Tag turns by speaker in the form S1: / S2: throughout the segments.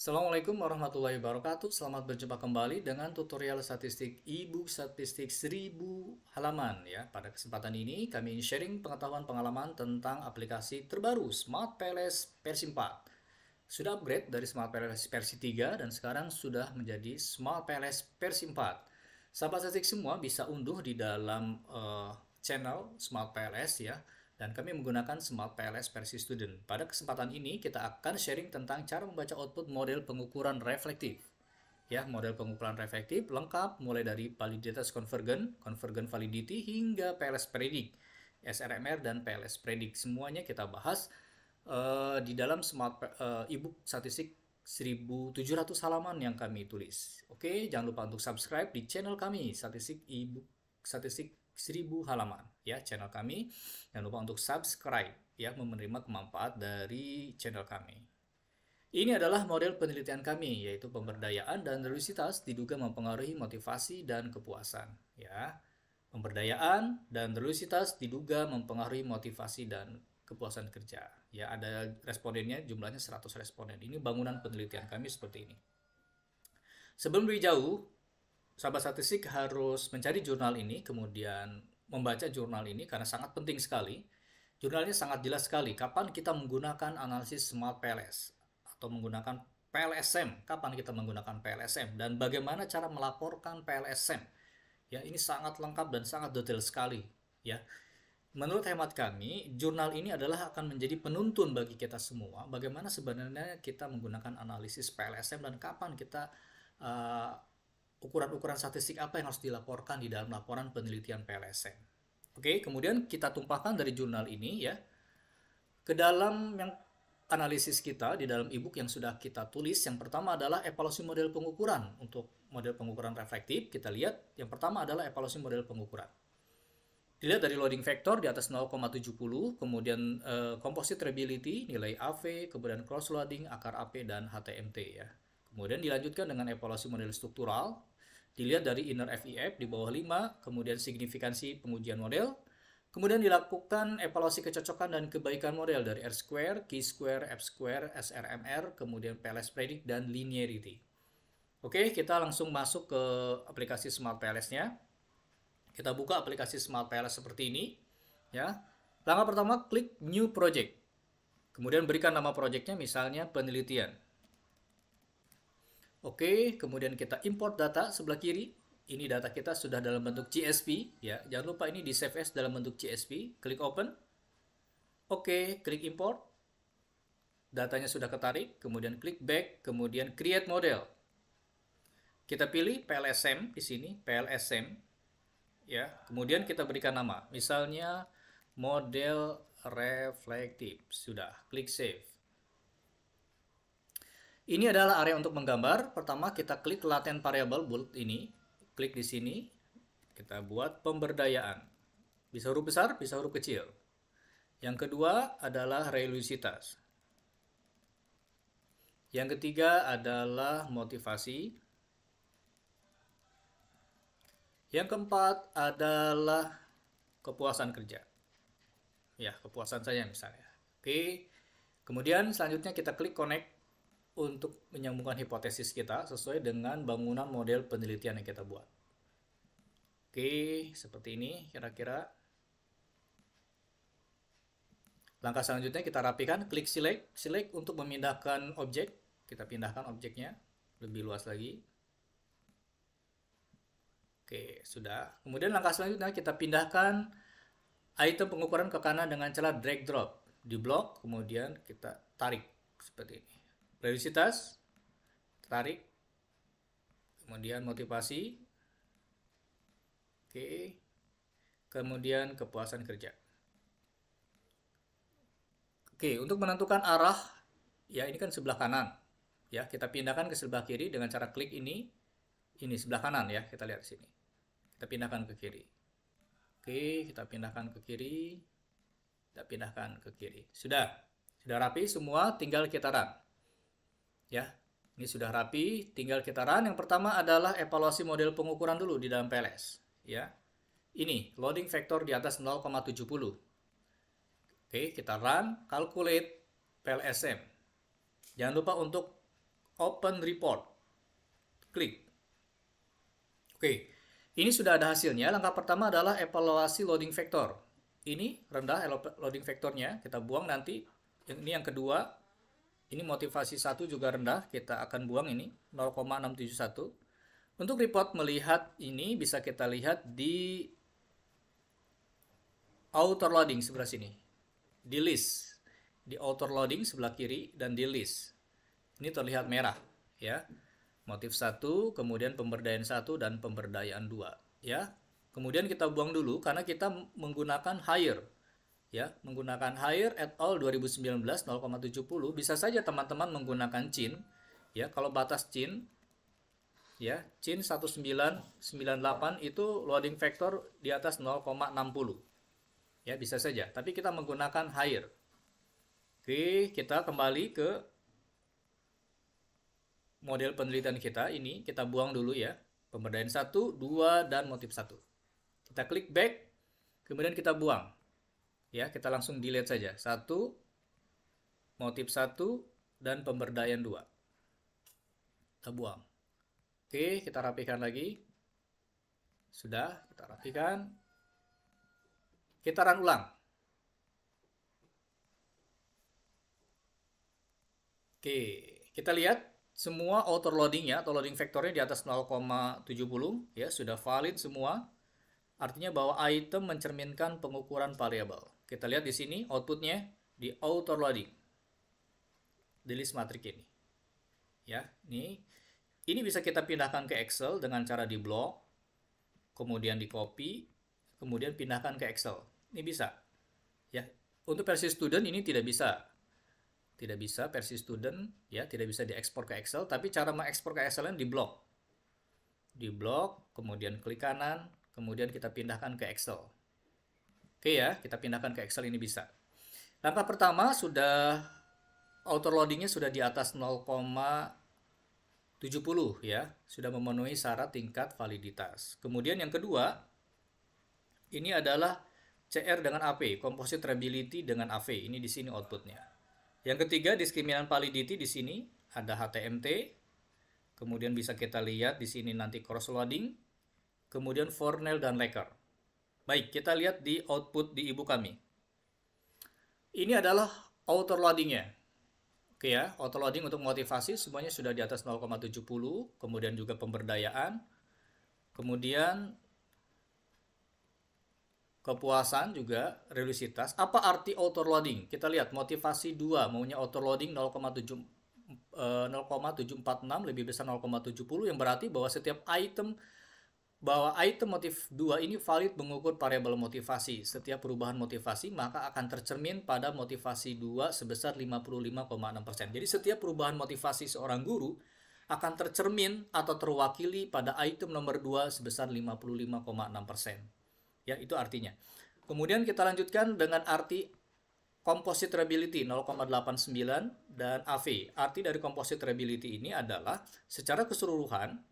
S1: Assalamualaikum warahmatullahi wabarakatuh. Selamat berjumpa kembali dengan tutorial statistik e-book statistik 1000 halaman ya. Pada kesempatan ini kami ingin sharing pengetahuan pengalaman tentang aplikasi terbaru Smart Palace versi 4. Sudah upgrade dari Smart Palace versi 3 dan sekarang sudah menjadi Smart Palace versi 4. Sahabat statistik semua bisa unduh di dalam uh, channel Smart Palace ya dan kami menggunakan Smart PLS versi student. Pada kesempatan ini kita akan sharing tentang cara membaca output model pengukuran reflektif. Ya, model pengukuran reflektif lengkap mulai dari validitas konvergen, konvergen validity hingga PLS predict, SRMR dan PLS predict. Semuanya kita bahas uh, di dalam Smart uh, ebook statistik 1700 halaman yang kami tulis. Oke, jangan lupa untuk subscribe di channel kami Statistik Ebook Statistik 1000 halaman ya channel kami. Jangan lupa untuk subscribe ya menerima kemanfaat dari channel kami. Ini adalah model penelitian kami, yaitu pemberdayaan dan religiositas diduga mempengaruhi motivasi dan kepuasan. Ya, pemberdayaan dan religiositas diduga mempengaruhi motivasi dan kepuasan kerja. Ya, ada respondennya jumlahnya 100 responden. Ini bangunan penelitian kami seperti ini. Sebelum lebih jauh, sahabat statistik harus mencari jurnal ini, kemudian membaca jurnal ini karena sangat penting sekali. Jurnalnya sangat jelas sekali kapan kita menggunakan analisis smart PLS atau menggunakan PLSM, kapan kita menggunakan PLSM dan bagaimana cara melaporkan PLSM. Ya, ini sangat lengkap dan sangat detail sekali, ya. Menurut hemat kami, jurnal ini adalah akan menjadi penuntun bagi kita semua bagaimana sebenarnya kita menggunakan analisis PLSM dan kapan kita uh, ukuran-ukuran statistik apa yang harus dilaporkan di dalam laporan penelitian PLSM. Oke, kemudian kita tumpahkan dari jurnal ini ya ke dalam yang analisis kita di dalam e-book yang sudah kita tulis. Yang pertama adalah evaluasi model pengukuran. Untuk model pengukuran reflektif, kita lihat yang pertama adalah evaluasi model pengukuran. Dilihat dari loading factor di atas 0,70, kemudian eh, composite reliability, nilai AV, kemudian cross loading, akar AP, dan HTMT ya. Kemudian dilanjutkan dengan evaluasi model struktural, Dilihat dari inner FIF e di bawah 5, kemudian signifikansi pengujian model, kemudian dilakukan evaluasi kecocokan dan kebaikan model dari R square, K square, F square, SRMR, kemudian PLS predict dan linearity. Oke, kita langsung masuk ke aplikasi Smart PLS-nya. Kita buka aplikasi Smart PLS seperti ini, ya. Langkah pertama klik New Project. Kemudian berikan nama proyeknya misalnya penelitian. Oke, kemudian kita import data sebelah kiri. Ini data kita sudah dalam bentuk CSV. Ya, jangan lupa ini di save as dalam bentuk CSV. Klik open. Oke, klik import. Datanya sudah ketarik, kemudian klik back, kemudian create model. Kita pilih PLSM di sini, PLSM. Ya, kemudian kita berikan nama. Misalnya model Reflective. Sudah, klik save. Ini adalah area untuk menggambar. Pertama kita klik latent variable bold ini. Klik di sini. Kita buat pemberdayaan. Bisa huruf besar, bisa huruf kecil. Yang kedua adalah relusitas. Yang ketiga adalah motivasi. Yang keempat adalah kepuasan kerja. Ya, kepuasan saya misalnya. Oke. Kemudian selanjutnya kita klik connect untuk menyambungkan hipotesis kita sesuai dengan bangunan model penelitian yang kita buat. Oke, seperti ini kira-kira. Langkah selanjutnya kita rapikan, klik select, select untuk memindahkan objek. Kita pindahkan objeknya lebih luas lagi. Oke, sudah. Kemudian langkah selanjutnya kita pindahkan item pengukuran ke kanan dengan cara drag drop di blok, kemudian kita tarik seperti ini religiositas tarik kemudian motivasi oke kemudian kepuasan kerja oke untuk menentukan arah ya ini kan sebelah kanan ya kita pindahkan ke sebelah kiri dengan cara klik ini ini sebelah kanan ya kita lihat di sini kita pindahkan ke kiri oke kita pindahkan ke kiri kita pindahkan ke kiri sudah sudah rapi semua tinggal kita run Ya, ini sudah rapi, tinggal kita run. Yang pertama adalah evaluasi model pengukuran dulu di dalam PLS. Ya, ini loading factor di atas 0,70. Oke, kita run, calculate PLSM. Jangan lupa untuk open report. Klik. Oke, ini sudah ada hasilnya. Langkah pertama adalah evaluasi loading factor. Ini rendah loading faktornya, kita buang nanti. Ini yang kedua, ini motivasi satu juga rendah, kita akan buang ini 0,671. Untuk report melihat ini bisa kita lihat di outer loading sebelah sini. Di list, di outer loading sebelah kiri dan di list. Ini terlihat merah ya. Motif satu, kemudian pemberdayaan satu dan pemberdayaan dua, ya. Kemudian kita buang dulu karena kita menggunakan higher ya menggunakan higher at all 2019 0,70 bisa saja teman-teman menggunakan chin ya kalau batas chin ya chin 1998 itu loading factor di atas 0,60 ya bisa saja tapi kita menggunakan higher oke kita kembali ke model penelitian kita ini kita buang dulu ya pemberdayaan 1 2 dan motif 1 kita klik back kemudian kita buang Ya, kita langsung delete saja. Satu, motif satu, dan pemberdayaan dua. Kita buang. Oke, kita rapikan lagi. Sudah, kita rapikan. Kita run ulang. Oke, kita lihat semua auto loadingnya atau loading vektornya di atas 0,70 ya sudah valid semua. Artinya bahwa item mencerminkan pengukuran variabel. Kita lihat di sini outputnya di auto loading. Di list matrix ini. Ya, ini ini bisa kita pindahkan ke Excel dengan cara di blok, kemudian di copy, kemudian pindahkan ke Excel. Ini bisa. Ya, untuk versi student ini tidak bisa. Tidak bisa versi student ya, tidak bisa diekspor ke Excel, tapi cara mengekspor ke Excel di blok. Di blok, kemudian klik kanan, kemudian kita pindahkan ke Excel. Oke ya, kita pindahkan ke Excel ini bisa. Langkah pertama sudah auto loadingnya sudah di atas 0,70 ya, sudah memenuhi syarat tingkat validitas. Kemudian yang kedua, ini adalah CR dengan AP, composite reliability dengan AV. Ini di sini outputnya. Yang ketiga, diskriminan validity di sini ada HTMT. Kemudian bisa kita lihat di sini nanti cross loading. Kemudian Fornell dan Lecker. Baik, kita lihat di output di ibu kami. Ini adalah auto loadingnya. Oke ya, auto loading untuk motivasi semuanya sudah di atas 0,70, kemudian juga pemberdayaan, kemudian kepuasan juga realisitas. Apa arti auto loading? Kita lihat motivasi 2 maunya auto loading 0,7 0,746 lebih besar 0,70 yang berarti bahwa setiap item bahwa item motif 2 ini valid mengukur variabel motivasi. Setiap perubahan motivasi maka akan tercermin pada motivasi 2 sebesar 55,6%. Jadi setiap perubahan motivasi seorang guru akan tercermin atau terwakili pada item nomor 2 sebesar 55,6%. Ya, itu artinya. Kemudian kita lanjutkan dengan arti compositability 0,89 dan AV. Arti dari compositability ini adalah secara keseluruhan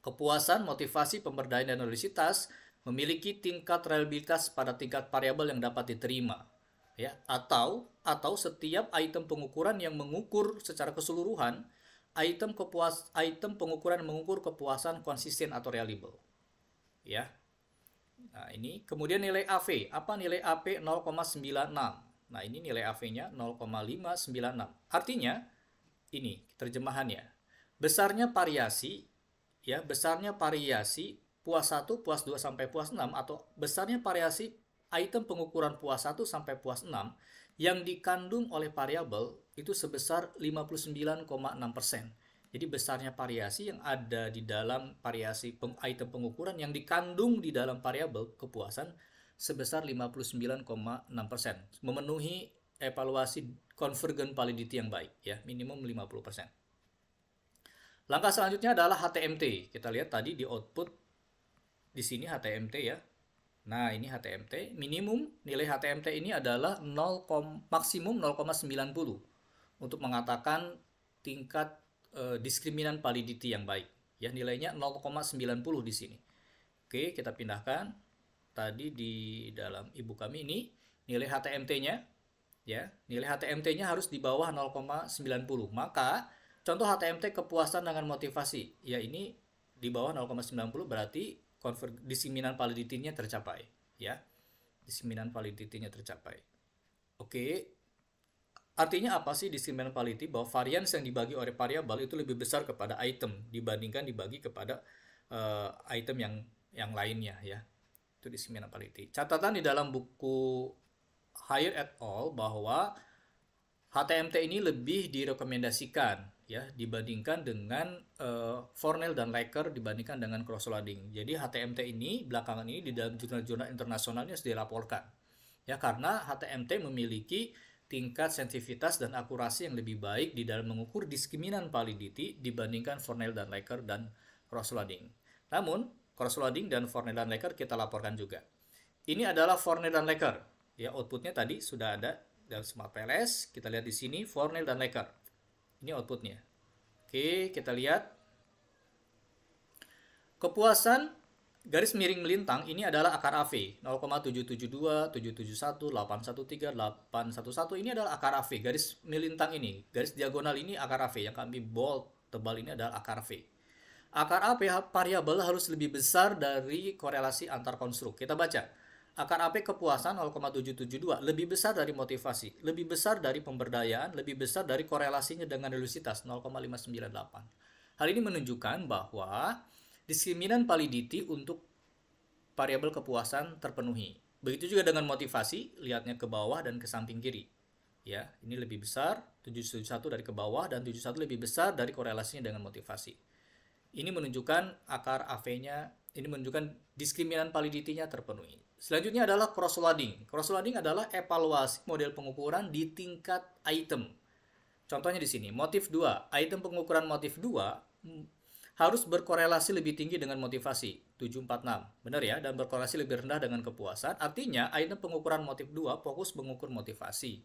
S1: Kepuasan, motivasi, pemberdayaan, dan universitas memiliki tingkat reliabilitas pada tingkat variabel yang dapat diterima. Ya, atau atau setiap item pengukuran yang mengukur secara keseluruhan, item kepuas item pengukuran mengukur kepuasan konsisten atau reliable. Ya. Nah, ini kemudian nilai AV. Apa nilai AP 0,96? Nah, ini nilai AV-nya 0,596. Artinya ini terjemahannya. Besarnya variasi ya besarnya variasi puas 1, puas 2 sampai puas 6 atau besarnya variasi item pengukuran puas 1 sampai puas 6 yang dikandung oleh variabel itu sebesar 59,6%. Jadi besarnya variasi yang ada di dalam variasi peng, item pengukuran yang dikandung di dalam variabel kepuasan sebesar 59,6%, memenuhi evaluasi konvergen validity yang baik ya, minimum 50%. Langkah selanjutnya adalah HTMT. Kita lihat tadi di output di sini HTMT ya. Nah, ini HTMT. Minimum nilai HTMT ini adalah 0, maksimum 0,90 untuk mengatakan tingkat e, eh, diskriminan validity yang baik. Ya, nilainya 0,90 di sini. Oke, kita pindahkan. Tadi di dalam ibu kami ini nilai HTMT-nya ya, nilai HTMT-nya harus di bawah 0,90. Maka Contoh HTMT kepuasan dengan motivasi. Ya ini di bawah 0,90 berarti konver diseminan validitinya tercapai, ya. disiminan validitinya tercapai. Oke. Artinya apa sih disiminan validity? Bahwa varians yang dibagi oleh variabel itu lebih besar kepada item dibandingkan dibagi kepada uh, item yang yang lainnya ya. Itu disiminan validity. Catatan di dalam buku Higher at All bahwa HTMT ini lebih direkomendasikan ya dibandingkan dengan uh, eh, Fornell dan Laker dibandingkan dengan cross-loading. Jadi HTMT ini belakangan ini di dalam jurnal-jurnal internasionalnya sudah dilaporkan. Ya karena HTMT memiliki tingkat sensitivitas dan akurasi yang lebih baik di dalam mengukur diskriminan validity dibandingkan Fornell dan Laker dan cross-loading. Namun, cross-loading dan Fornell dan Laker kita laporkan juga. Ini adalah Fornell dan Laker. Ya, outputnya tadi sudah ada dalam Smart PLS. Kita lihat di sini Fornell dan Laker. Ini outputnya. Oke, kita lihat. Kepuasan garis miring melintang ini adalah akar AV 0,772, 771, 813, 811 ini adalah akar AV garis melintang ini garis diagonal ini akar AV yang kami bold tebal ini adalah akar AV akar AV variabel harus lebih besar dari korelasi antar konstruk kita baca Akar AP kepuasan 0,772 lebih besar dari motivasi, lebih besar dari pemberdayaan, lebih besar dari korelasinya dengan elusitas 0,598. Hal ini menunjukkan bahwa diskriminan validity untuk variabel kepuasan terpenuhi. Begitu juga dengan motivasi, lihatnya ke bawah dan ke samping kiri. Ya, ini lebih besar 771 dari ke bawah dan 71 lebih besar dari korelasinya dengan motivasi. Ini menunjukkan akar AV-nya ini menunjukkan diskriminan validitinya terpenuhi. Selanjutnya adalah cross-loading. Cross-loading adalah evaluasi model pengukuran di tingkat item. Contohnya di sini, motif 2. Item pengukuran motif 2 harus berkorelasi lebih tinggi dengan motivasi, 746. Benar ya? Dan berkorelasi lebih rendah dengan kepuasan. Artinya, item pengukuran motif 2 fokus mengukur motivasi.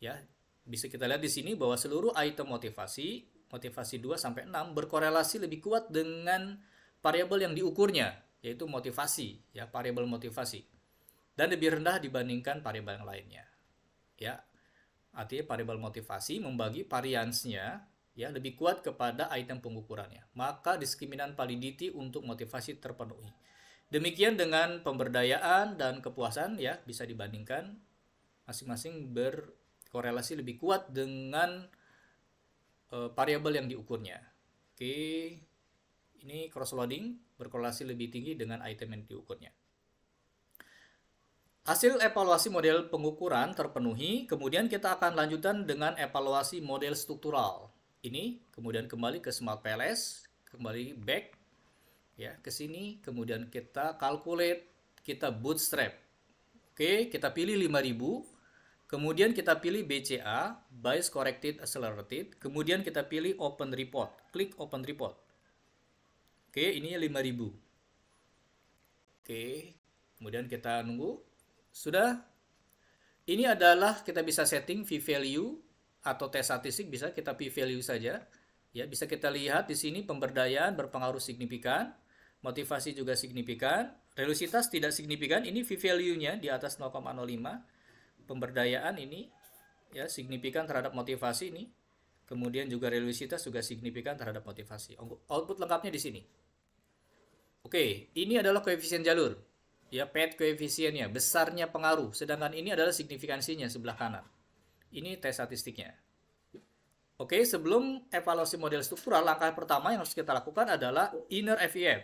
S1: Ya, bisa kita lihat di sini bahwa seluruh item motivasi, motivasi 2 sampai 6 berkorelasi lebih kuat dengan variabel yang diukurnya yaitu motivasi ya variabel motivasi dan lebih rendah dibandingkan variabel yang lainnya ya artinya variabel motivasi membagi variansnya ya lebih kuat kepada item pengukurannya maka diskriminan validity untuk motivasi terpenuhi demikian dengan pemberdayaan dan kepuasan ya bisa dibandingkan masing-masing berkorelasi lebih kuat dengan uh, variabel yang diukurnya oke okay. Ini cross loading berkorelasi lebih tinggi dengan item yang diukurnya. Hasil evaluasi model pengukuran terpenuhi, kemudian kita akan lanjutkan dengan evaluasi model struktural. Ini kemudian kembali ke Smart PLS, kembali back ya ke sini, kemudian kita calculate, kita bootstrap. Oke, kita pilih 5000, kemudian kita pilih BCA, Bias Corrected Accelerated, kemudian kita pilih Open Report, klik Open Report. Oke, ini 5000. Oke, kemudian kita nunggu. Sudah. Ini adalah kita bisa setting v-value atau tes statistik bisa kita p-value saja. Ya, bisa kita lihat di sini pemberdayaan berpengaruh signifikan, motivasi juga signifikan, relusitas tidak signifikan. Ini v-value-nya di atas 0,05. Pemberdayaan ini ya signifikan terhadap motivasi ini kemudian juga relisitas juga signifikan terhadap motivasi. Output lengkapnya di sini. Oke, ini adalah koefisien jalur. Ya, pet koefisiennya, besarnya pengaruh. Sedangkan ini adalah signifikansinya sebelah kanan. Ini tes statistiknya. Oke, sebelum evaluasi model struktural, langkah pertama yang harus kita lakukan adalah inner FEF.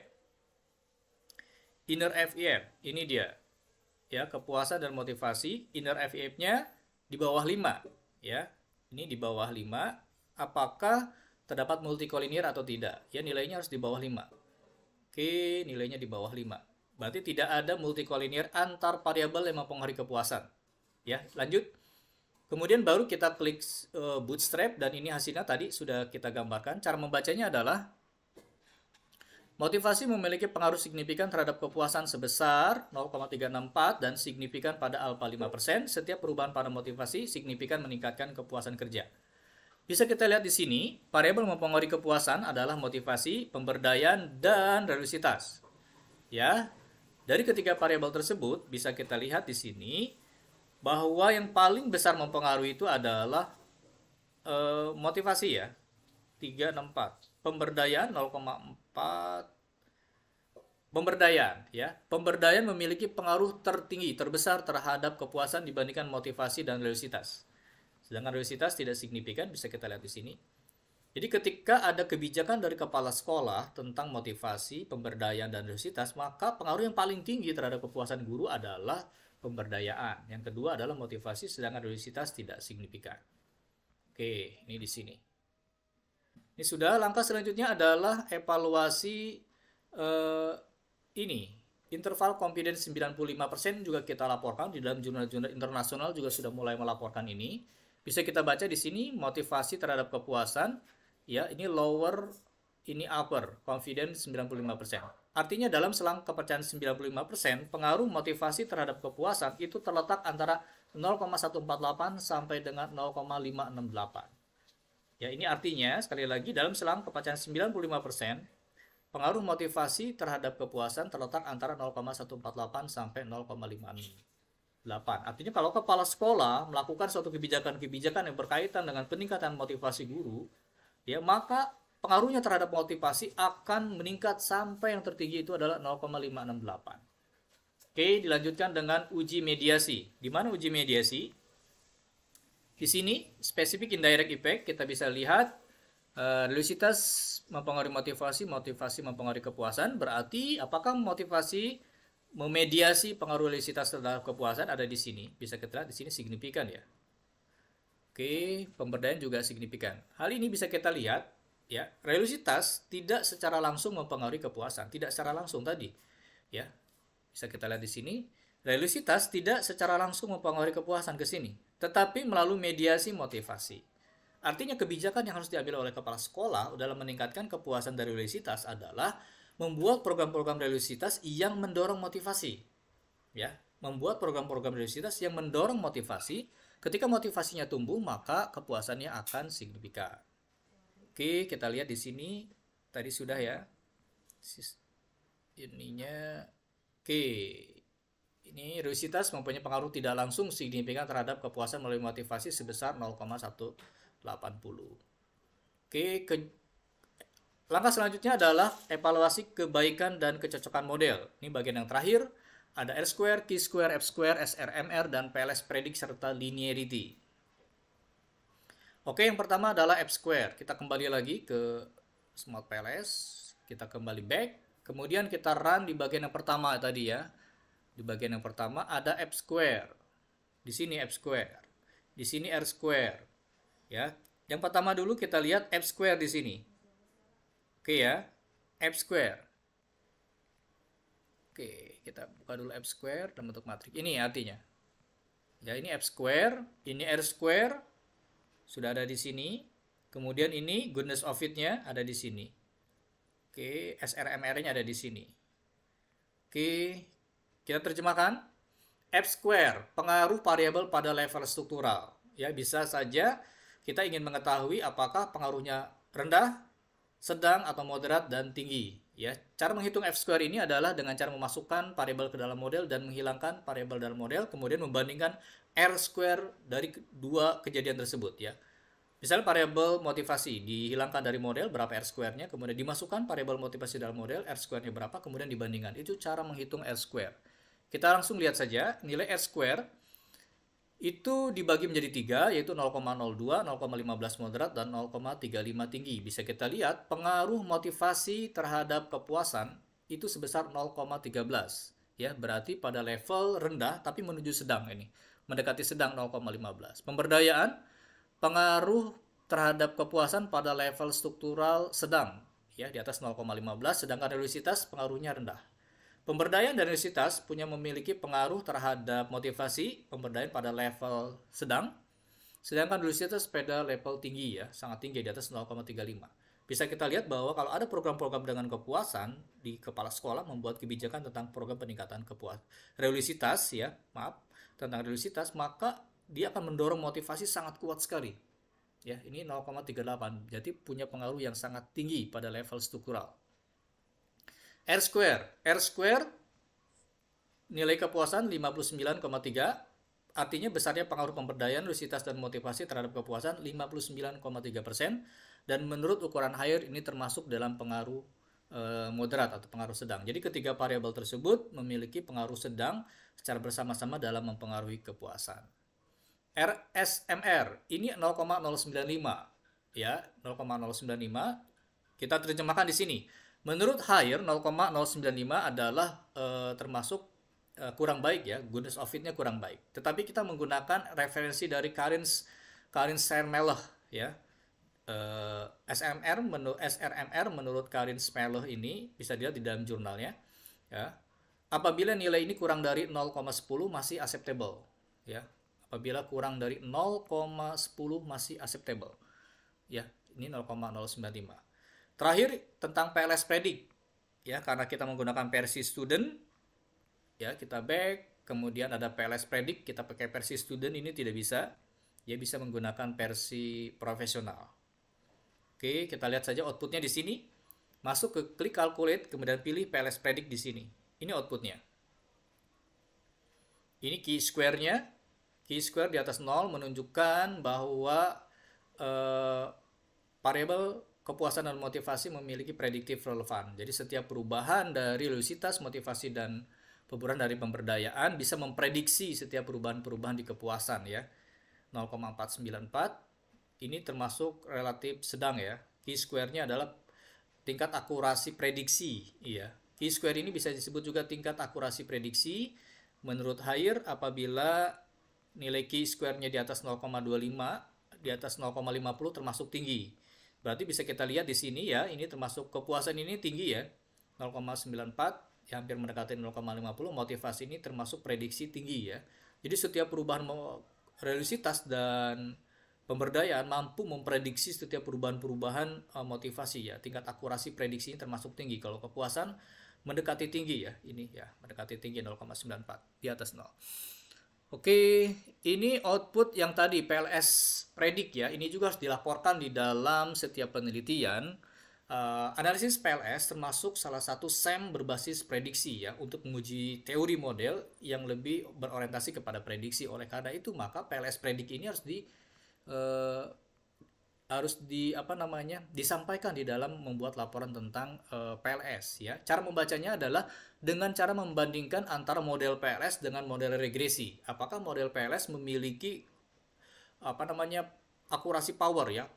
S1: Inner FEF, ini dia. Ya, kepuasan dan motivasi, inner FEF-nya di bawah 5, ya. Ini di bawah 5, apakah terdapat multikolinier atau tidak? Ya, nilainya harus di bawah 5. Oke, nilainya di bawah 5. Berarti tidak ada multikolinier antar variabel yang mempengaruhi kepuasan. Ya, lanjut. Kemudian baru kita klik eh, bootstrap dan ini hasilnya tadi sudah kita gambarkan. Cara membacanya adalah Motivasi memiliki pengaruh signifikan terhadap kepuasan sebesar 0,364 dan signifikan pada alfa 5%. Setiap perubahan pada motivasi signifikan meningkatkan kepuasan kerja. Bisa kita lihat di sini, variabel mempengaruhi kepuasan adalah motivasi, pemberdayaan, dan realisitas. Ya, dari ketiga variabel tersebut bisa kita lihat di sini bahwa yang paling besar mempengaruhi itu adalah e, motivasi ya. 364. Pemberdayaan 0,4 Pemberdayaan ya. Pemberdayaan memiliki pengaruh tertinggi, terbesar terhadap kepuasan dibandingkan motivasi dan realisitas. Sedangkan realitas tidak signifikan bisa kita lihat di sini. Jadi ketika ada kebijakan dari kepala sekolah tentang motivasi, pemberdayaan, dan realitas, maka pengaruh yang paling tinggi terhadap kepuasan guru adalah pemberdayaan. Yang kedua adalah motivasi, sedangkan realitas tidak signifikan. Oke, ini di sini. Ini sudah, langkah selanjutnya adalah evaluasi eh, ini. Interval confidence 95% juga kita laporkan di dalam jurnal-jurnal internasional juga sudah mulai melaporkan ini bisa kita baca di sini motivasi terhadap kepuasan, ya ini lower, ini upper, confidence 95%. Artinya dalam selang kepercayaan 95%, pengaruh motivasi terhadap kepuasan itu terletak antara 0,148 sampai dengan 0,568. Ya, ini artinya sekali lagi dalam selang kepercayaan 95%, pengaruh motivasi terhadap kepuasan terletak antara 0,148 sampai 0,56. 8. Artinya kalau kepala sekolah melakukan suatu kebijakan-kebijakan yang berkaitan dengan peningkatan motivasi guru, ya maka pengaruhnya terhadap motivasi akan meningkat sampai yang tertinggi itu adalah 0,568. Oke, dilanjutkan dengan uji mediasi. Di mana uji mediasi? Di sini spesifik indirect effect kita bisa lihat eh, Lusitas mempengaruhi motivasi, motivasi mempengaruhi kepuasan, berarti apakah motivasi memediasi pengaruh lisitas terhadap kepuasan ada di sini. Bisa kita lihat di sini signifikan ya. Oke, pemberdayaan juga signifikan. Hal ini bisa kita lihat ya, religiositas tidak secara langsung mempengaruhi kepuasan, tidak secara langsung tadi. Ya. Bisa kita lihat di sini, religiositas tidak secara langsung mempengaruhi kepuasan ke sini, tetapi melalui mediasi motivasi. Artinya kebijakan yang harus diambil oleh kepala sekolah dalam meningkatkan kepuasan dari religiositas adalah membuat program-program religiositas yang mendorong motivasi. Ya, membuat program-program religiositas yang mendorong motivasi. Ketika motivasinya tumbuh, maka kepuasannya akan signifikan. Oke, kita lihat di sini tadi sudah ya. Ininya oke. Ini religiositas mempunyai pengaruh tidak langsung signifikan terhadap kepuasan melalui motivasi sebesar 0,180. Oke, ke Langkah selanjutnya adalah evaluasi kebaikan dan kecocokan model. Ini bagian yang terakhir, ada R square, Q square, F square, SRMR dan PLS predik serta linearity. Oke, yang pertama adalah F square. Kita kembali lagi ke Smart PLS, kita kembali back, kemudian kita run di bagian yang pertama tadi ya. Di bagian yang pertama ada F square. Di sini F square. Di sini R square. Ya. Yang pertama dulu kita lihat F square di sini Oke ya, F square. Oke, kita buka dulu F square dalam bentuk matriks. Ini ya artinya. Ya, ini F square, ini R square, sudah ada di sini. Kemudian ini goodness of it-nya ada di sini. Oke, SRMR-nya ada di sini. Oke, kita terjemahkan. F square, pengaruh variabel pada level struktural. Ya, bisa saja kita ingin mengetahui apakah pengaruhnya rendah sedang atau moderat dan tinggi ya. Cara menghitung F square ini adalah dengan cara memasukkan variabel ke dalam model dan menghilangkan variabel dalam model, kemudian membandingkan R square dari dua kejadian tersebut ya. Misalnya variabel motivasi dihilangkan dari model berapa R square-nya, kemudian dimasukkan variabel motivasi dalam model R square-nya berapa, kemudian dibandingkan. Itu cara menghitung R square. Kita langsung lihat saja nilai R square itu dibagi menjadi tiga yaitu 0,02, 0,15 moderat dan 0,35 tinggi. Bisa kita lihat pengaruh motivasi terhadap kepuasan itu sebesar 0,13 ya berarti pada level rendah tapi menuju sedang ini mendekati sedang 0,15. Pemberdayaan pengaruh terhadap kepuasan pada level struktural sedang ya di atas 0,15 sedangkan realisitas pengaruhnya rendah. Pemberdayaan dan universitas punya memiliki pengaruh terhadap motivasi pemberdayaan pada level sedang, sedangkan universitas pada level tinggi ya, sangat tinggi di atas 0,35. Bisa kita lihat bahwa kalau ada program-program dengan kepuasan di kepala sekolah membuat kebijakan tentang program peningkatan kepuasan realisasitas ya, maaf, tentang realisasitas maka dia akan mendorong motivasi sangat kuat sekali. Ya, ini 0,38. Jadi punya pengaruh yang sangat tinggi pada level struktural. R square. R square nilai kepuasan 59,3 artinya besarnya pengaruh pemberdayaan, lusitas, dan motivasi terhadap kepuasan 59,3 persen dan menurut ukuran higher ini termasuk dalam pengaruh eh, moderat atau pengaruh sedang. Jadi ketiga variabel tersebut memiliki pengaruh sedang secara bersama-sama dalam mempengaruhi kepuasan. RSMR ini 0,095 ya 0,095 kita terjemahkan di sini Menurut Hire 0,095 adalah e, termasuk e, kurang baik ya, goodness of it-nya kurang baik. Tetapi kita menggunakan referensi dari Karin Karin Sermeleh ya. E, eh, SMR menurut SRMR menurut Karin Smeller ini bisa dilihat di dalam jurnalnya ya. Apabila nilai ini kurang dari 0,10 masih acceptable ya. Apabila kurang dari 0,10 masih acceptable. Ya, ini 0,095 Terakhir tentang PLS predict Ya, karena kita menggunakan versi student ya, kita back, kemudian ada PLS predict, kita pakai versi student ini tidak bisa. Dia bisa menggunakan versi profesional. Oke, kita lihat saja outputnya di sini. Masuk ke klik calculate, kemudian pilih PLS predict di sini. Ini outputnya. Ini key square-nya. Key square di atas 0 menunjukkan bahwa eh, variable kepuasan dan motivasi memiliki prediktif relevan. Jadi setiap perubahan dari religiositas, motivasi dan peburuan dari pemberdayaan bisa memprediksi setiap perubahan-perubahan di kepuasan ya. 0,494 ini termasuk relatif sedang ya. Key square-nya adalah tingkat akurasi prediksi iya. Key square ini bisa disebut juga tingkat akurasi prediksi menurut Hire apabila nilai key square-nya di atas 0,25 di atas 0,50 termasuk tinggi Berarti bisa kita lihat di sini ya, ini termasuk kepuasan ini tinggi ya. 0,94 ya hampir mendekati 0,50 motivasi ini termasuk prediksi tinggi ya. Jadi setiap perubahan realisitas dan pemberdayaan mampu memprediksi setiap perubahan-perubahan eh, motivasi ya. Tingkat akurasi prediksi ini termasuk tinggi. Kalau kepuasan mendekati tinggi ya, ini ya, mendekati tinggi 0,94 di atas 0. Oke, ini output yang tadi PLS predik ya. Ini juga harus dilaporkan di dalam setiap penelitian. Uh, analisis PLS termasuk salah satu SEM berbasis prediksi ya untuk menguji teori model yang lebih berorientasi kepada prediksi. Oleh karena itu maka PLS predik ini harus di uh, harus di apa namanya disampaikan di dalam membuat laporan tentang e, eh, PLS ya. Cara membacanya adalah dengan cara membandingkan antara model PLS dengan model regresi. Apakah model PLS memiliki apa namanya akurasi power ya?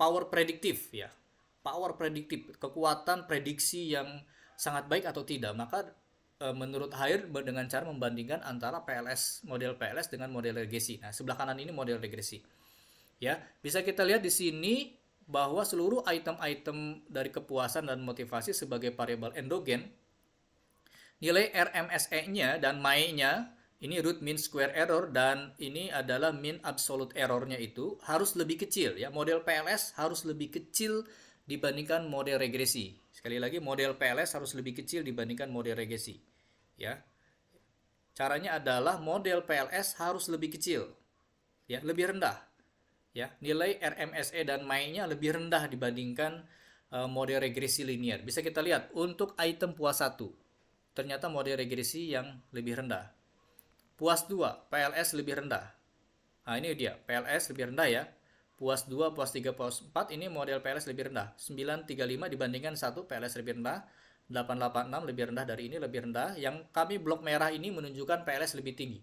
S1: Power prediktif ya. Power prediktif, kekuatan prediksi yang sangat baik atau tidak. Maka eh, menurut Hair dengan cara membandingkan antara PLS model PLS dengan model regresi. Nah, sebelah kanan ini model regresi. Ya, bisa kita lihat di sini bahwa seluruh item-item dari kepuasan dan motivasi sebagai variabel endogen, nilai RMSE-nya dan MAE-nya, ini root mean square error dan ini adalah mean absolute error-nya itu harus lebih kecil ya. Model PLS harus lebih kecil dibandingkan model regresi. Sekali lagi model PLS harus lebih kecil dibandingkan model regresi. Ya. Caranya adalah model PLS harus lebih kecil. Ya, lebih rendah ya nilai RMSE dan MAI-nya lebih rendah dibandingkan uh, eh, model regresi linear. Bisa kita lihat untuk item puas 1 ternyata model regresi yang lebih rendah. Puas 2 PLS lebih rendah. Nah, ini dia PLS lebih rendah ya. Puas 2, puas 3, puas 4 ini model PLS lebih rendah. 935 dibandingkan 1 PLS lebih rendah. 886 lebih rendah dari ini lebih rendah. Yang kami blok merah ini menunjukkan PLS lebih tinggi.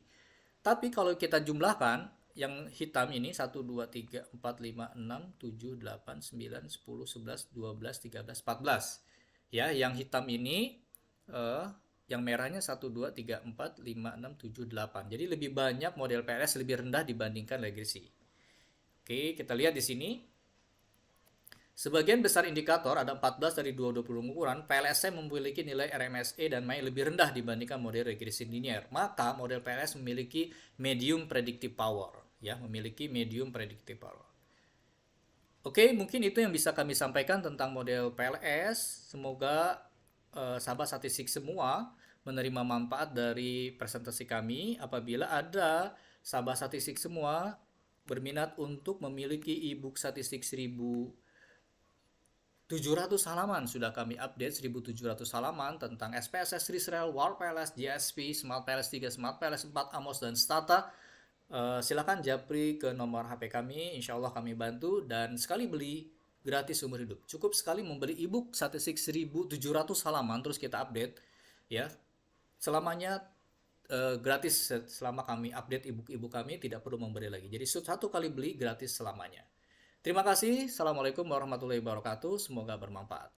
S1: Tapi kalau kita jumlahkan yang hitam ini 1 2 3 4 5 6 7 8 9 10 11 12 13 14. Ya, yang hitam ini eh, yang merahnya 1 2 3 4 5 6 7 8. Jadi lebih banyak model PLS lebih rendah dibandingkan legacy. Oke, kita lihat di sini. Sebagian besar indikator, ada 14 dari 220 ukuran, PLS memiliki nilai RMSE dan MAI lebih rendah dibandingkan model regresi linier. Maka model PLS memiliki medium predictive power ya memiliki medium predictable. Oke, mungkin itu yang bisa kami sampaikan tentang model PLS. Semoga eh, sahabat statistik semua menerima manfaat dari presentasi kami. Apabila ada sahabat statistik semua berminat untuk memiliki e-book statistik 1.700 halaman sudah kami update 1700 halaman tentang SPSS Risrel, War PLS, GSP, Smart PLS 3, Smart PLS 4, Amos dan Stata Eh, silakan japri ke nomor HP kami, insya Allah kami bantu dan sekali beli gratis umur hidup. Cukup sekali membeli ebook statistik 1700 halaman terus kita update ya. Selamanya uh, gratis selama kami update ebook-ebook kami tidak perlu memberi lagi. Jadi satu kali beli gratis selamanya. Terima kasih. Assalamualaikum warahmatullahi wabarakatuh. Semoga bermanfaat.